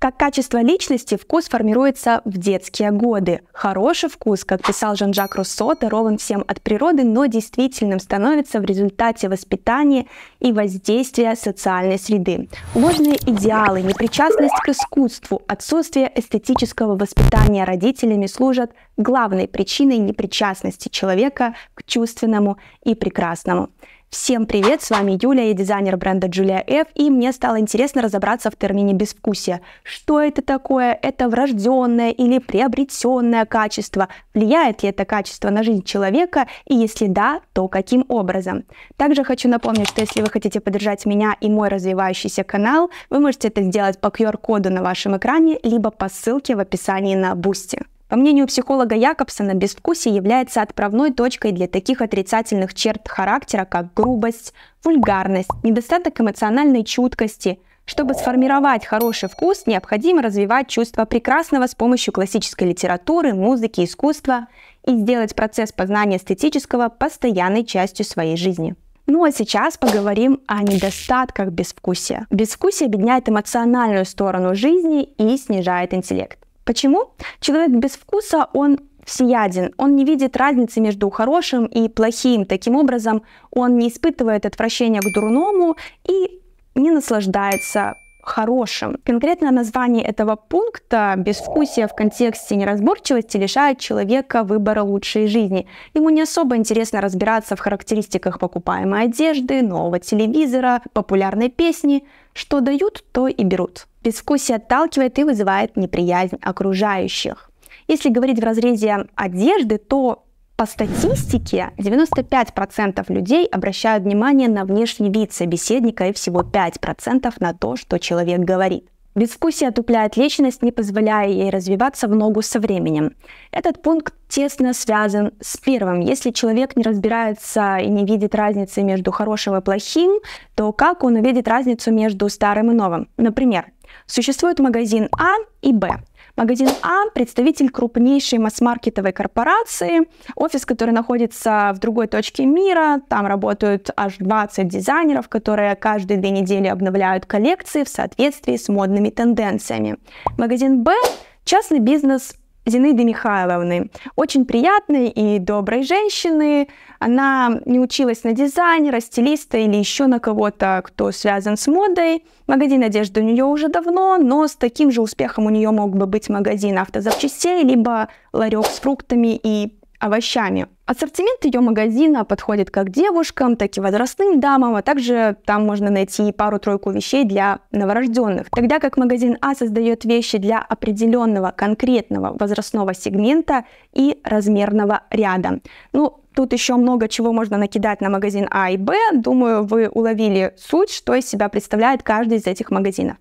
Как качество личности вкус формируется в детские годы. Хороший вкус, как писал Жан-Жак Руссо, дарован всем от природы, но действительным становится в результате воспитания и воздействия социальной среды. Ложные идеалы, непричастность к искусству, отсутствие эстетического воспитания родителями служат главной причиной непричастности человека к чувственному и прекрасному. Всем привет, с вами Юля, я дизайнер бренда Julia F, и мне стало интересно разобраться в термине «безвкусие». Что это такое? Это врожденное или приобретенное качество? Влияет ли это качество на жизнь человека? И если да, то каким образом? Также хочу напомнить, что если вы хотите поддержать меня и мой развивающийся канал, вы можете это сделать по QR-коду на вашем экране, либо по ссылке в описании на Boosty. По мнению психолога Якобсона, безвкусие является отправной точкой для таких отрицательных черт характера, как грубость, вульгарность, недостаток эмоциональной чуткости. Чтобы сформировать хороший вкус, необходимо развивать чувство прекрасного с помощью классической литературы, музыки, искусства и сделать процесс познания эстетического постоянной частью своей жизни. Ну а сейчас поговорим о недостатках безвкусия. Безвкусие объединяет эмоциональную сторону жизни и снижает интеллект. Почему? Человек без вкуса, он всеяден, он не видит разницы между хорошим и плохим. Таким образом, он не испытывает отвращения к дурному и не наслаждается хорошим. Конкретное название этого пункта «безвкусие в контексте неразборчивости» лишает человека выбора лучшей жизни. Ему не особо интересно разбираться в характеристиках покупаемой одежды, нового телевизора, популярной песни. Что дают, то и берут. Безвкусие отталкивает и вызывает неприязнь окружающих. Если говорить в разрезе одежды, то по статистике 95% людей обращают внимание на внешний вид собеседника и всего 5% на то, что человек говорит. Безвкусие отупляет личность, не позволяя ей развиваться в ногу со временем. Этот пункт тесно связан с первым. Если человек не разбирается и не видит разницы между хорошим и плохим, то как он увидит разницу между старым и новым? Например, Существует магазин А и Б. Магазин А – представитель крупнейшей масс-маркетовой корпорации, офис, который находится в другой точке мира. Там работают аж 20 дизайнеров, которые каждые две недели обновляют коллекции в соответствии с модными тенденциями. Магазин Б – частный бизнес Зинаиды Михайловны. Очень приятной и доброй женщины. Она не училась на дизайнера, стилиста или еще на кого-то, кто связан с модой. Магазин одежды у нее уже давно, но с таким же успехом у нее мог бы быть магазин автозапчастей, либо ларек с фруктами и овощами. Ассортимент ее магазина подходит как девушкам, так и возрастным дамам, а также там можно найти пару-тройку вещей для новорожденных. Тогда как магазин А создает вещи для определенного конкретного возрастного сегмента и размерного ряда. Ну, Тут еще много чего можно накидать на магазин А и Б. Думаю, вы уловили суть, что из себя представляет каждый из этих магазинов.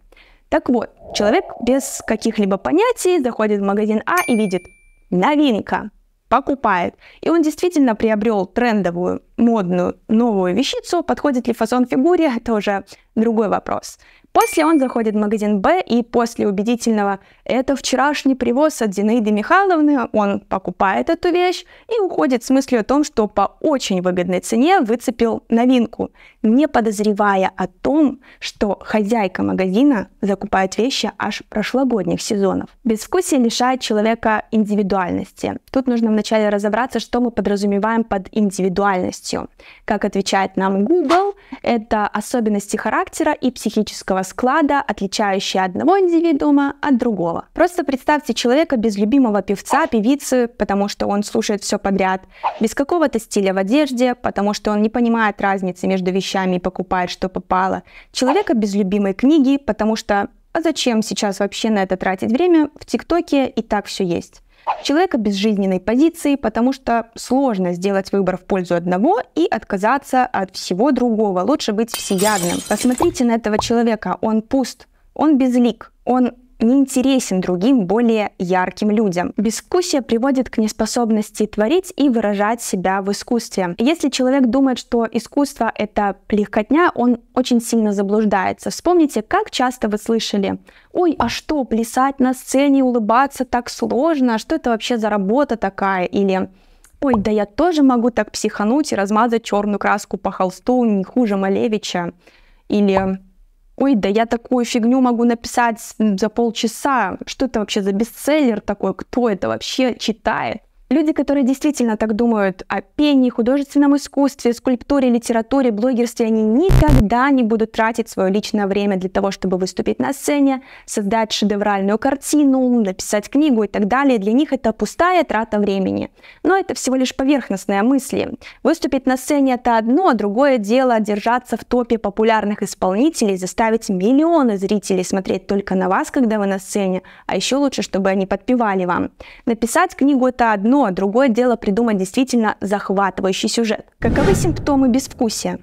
Так вот, человек без каких-либо понятий заходит в магазин А и видит новинка, покупает. И он действительно приобрел трендовую, модную, новую вещицу. Подходит ли фасон фигуре, это уже другой вопрос. После он заходит в магазин Б, и после убедительного «это вчерашний привоз от Зинаиды Михайловны», он покупает эту вещь и уходит с мыслью о том, что по очень выгодной цене выцепил новинку, не подозревая о том, что хозяйка магазина закупает вещи аж прошлогодних сезонов. Безвкусие лишает человека индивидуальности. Тут нужно вначале разобраться, что мы подразумеваем под индивидуальностью. Как отвечает нам Google, это особенности характера и психического расклада, отличающие одного индивидуума от другого. Просто представьте человека без любимого певца, певицы, потому что он слушает все подряд, без какого-то стиля в одежде, потому что он не понимает разницы между вещами и покупает, что попало, человека без любимой книги, потому что а зачем сейчас вообще на это тратить время? В ТикТоке и так все есть человека безжизненной позиции, потому что сложно сделать выбор в пользу одного и отказаться от всего другого. Лучше быть всеядным. Посмотрите на этого человека, он пуст, он безлик, он не интересен другим более ярким людям. Бескусие приводит к неспособности творить и выражать себя в искусстве. Если человек думает, что искусство — это плехотня, он очень сильно заблуждается. Вспомните, как часто вы слышали «Ой, а что, плясать на сцене, и улыбаться так сложно, а что это вообще за работа такая?» или Ой, да я тоже могу так психануть и размазать черную краску по холсту, не хуже Малевича. Или ой, да я такую фигню могу написать за полчаса, что это вообще за бестселлер такой, кто это вообще читает? Люди, которые действительно так думают о пении, художественном искусстве, скульптуре, литературе, блогерстве, они никогда не будут тратить свое личное время для того, чтобы выступить на сцене, создать шедевральную картину, написать книгу и так далее. Для них это пустая трата времени. Но это всего лишь поверхностные мысли. Выступить на сцене это одно, а другое дело держаться в топе популярных исполнителей, заставить миллионы зрителей смотреть только на вас, когда вы на сцене, а еще лучше, чтобы они подпевали вам. Написать книгу это одно, но а другое дело придумать действительно захватывающий сюжет. Каковы симптомы безвкусия?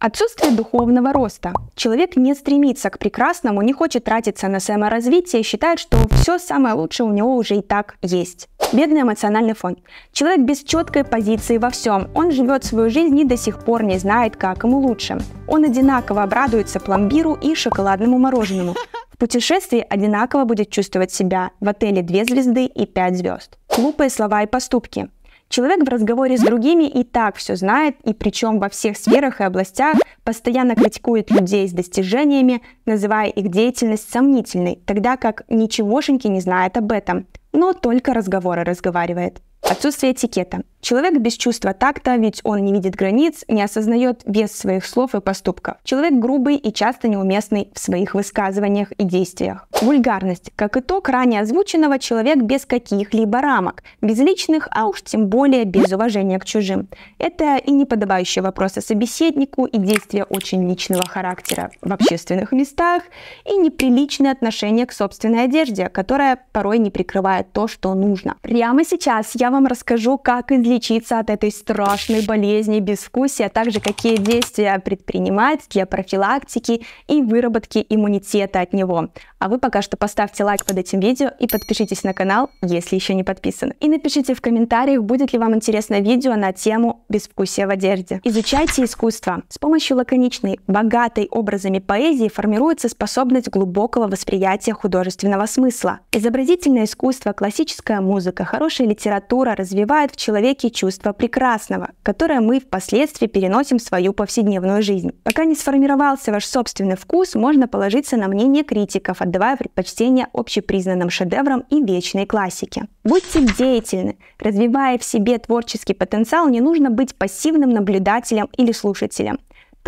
Отсутствие духовного роста. Человек не стремится к прекрасному, не хочет тратиться на саморазвитие, считает, что все самое лучшее у него уже и так есть. Бедный эмоциональный фон. Человек без четкой позиции во всем. Он живет свою жизнь и до сих пор не знает, как ему лучше. Он одинаково обрадуется пломбиру и шоколадному мороженому. В путешествии одинаково будет чувствовать себя в отеле 2 звезды и 5 звезд глупые слова и поступки. Человек в разговоре с другими и так все знает, и причем во всех сферах и областях постоянно критикует людей с достижениями, называя их деятельность сомнительной, тогда как ничегошеньки не знает об этом, но только разговоры разговаривает. Отсутствие этикета. Человек без чувства такта, ведь он не видит границ, не осознает вес своих слов и поступков. Человек грубый и часто неуместный в своих высказываниях и действиях. Вульгарность. Как итог ранее озвученного, человек без каких-либо рамок, без личных, а уж тем более без уважения к чужим. Это и неподобающие вопросы собеседнику, и действия очень личного характера в общественных местах, и неприличное отношение к собственной одежде, которая порой не прикрывает то, что нужно. Прямо сейчас я вам расскажу, как из лечиться от этой страшной болезни безвкусия, а также какие действия предпринимать для профилактики и выработки иммунитета от него. А вы пока что поставьте лайк под этим видео и подпишитесь на канал, если еще не подписаны. И напишите в комментариях, будет ли вам интересно видео на тему безвкусия в одежде. Изучайте искусство. С помощью лаконичной, богатой образами поэзии формируется способность глубокого восприятия художественного смысла. Изобразительное искусство, классическая музыка, хорошая литература развивают в человеке навыки чувства прекрасного, которое мы впоследствии переносим в свою повседневную жизнь. Пока не сформировался ваш собственный вкус, можно положиться на мнение критиков, отдавая предпочтение общепризнанным шедеврам и вечной классике. Будьте деятельны. Развивая в себе творческий потенциал, не нужно быть пассивным наблюдателем или слушателем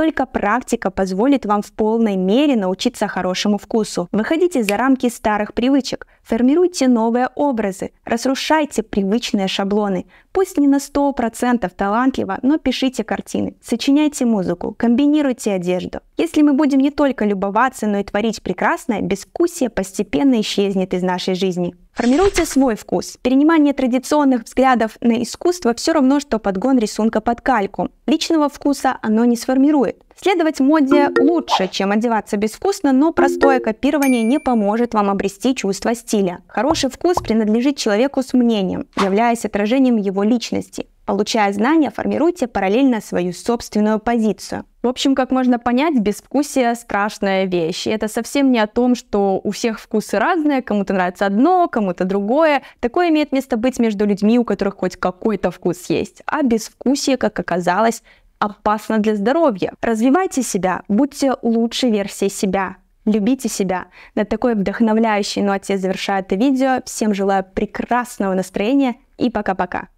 только практика позволит вам в полной мере научиться хорошему вкусу. Выходите за рамки старых привычек, формируйте новые образы, разрушайте привычные шаблоны. Пусть не на 100% талантливо, но пишите картины, сочиняйте музыку, комбинируйте одежду. Если мы будем не только любоваться, но и творить прекрасное, безвкусие постепенно исчезнет из нашей жизни. Формируйте свой вкус. Перенимание традиционных взглядов на искусство все равно, что подгон рисунка под кальку. Личного вкуса оно не сформирует. Следовать моде лучше, чем одеваться безвкусно, но простое копирование не поможет вам обрести чувство стиля. Хороший вкус принадлежит человеку с мнением, являясь отражением его личности. Получая знания, формируйте параллельно свою собственную позицию. В общем, как можно понять, безвкусие – страшная вещь. И это совсем не о том, что у всех вкусы разные, кому-то нравится одно, кому-то другое. Такое имеет место быть между людьми, у которых хоть какой-то вкус есть. А безвкусие, как оказалось, опасно для здоровья. Развивайте себя, будьте лучшей версией себя. Любите себя. На такой вдохновляющей ноте завершаю это видео. Всем желаю прекрасного настроения и пока-пока.